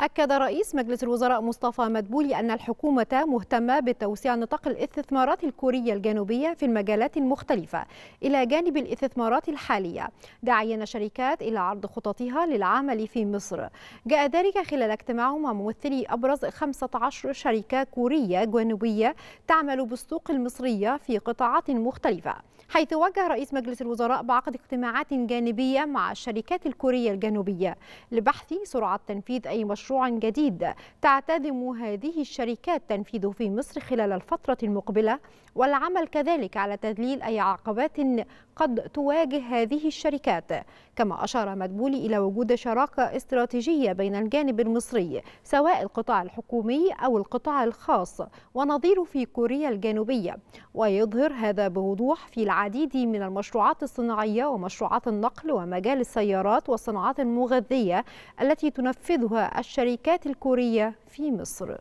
أكد رئيس مجلس الوزراء مصطفى مدبولي أن الحكومة مهتمة بتوسيع نطاق الاستثمارات الكورية الجنوبية في المجالات المختلفة إلى جانب الاستثمارات الحالية داعيا شركات إلى عرض خططها للعمل في مصر جاء ذلك خلال اجتماع مع ممثلي أبرز 15 شركة كورية جنوبية تعمل بالسوق المصرية في قطاعات مختلفة حيث وجه رئيس مجلس الوزراء بعقد اجتماعات جانبية مع الشركات الكورية الجنوبية لبحث سرعة تنفيذ أي مشروع مشروع جديد تعتزم هذه الشركات تنفيذه في مصر خلال الفترة المقبلة والعمل كذلك على تذليل أي عقبات قد تواجه هذه الشركات كما أشار مدبولي إلى وجود شراكة استراتيجية بين الجانب المصري سواء القطاع الحكومي أو القطاع الخاص ونظيره في كوريا الجنوبية ويظهر هذا بوضوح في العديد من المشروعات الصناعية ومشروعات النقل ومجال السيارات والصناعات المغذية التي تنفذها الشركات الشركات الكورية في مصر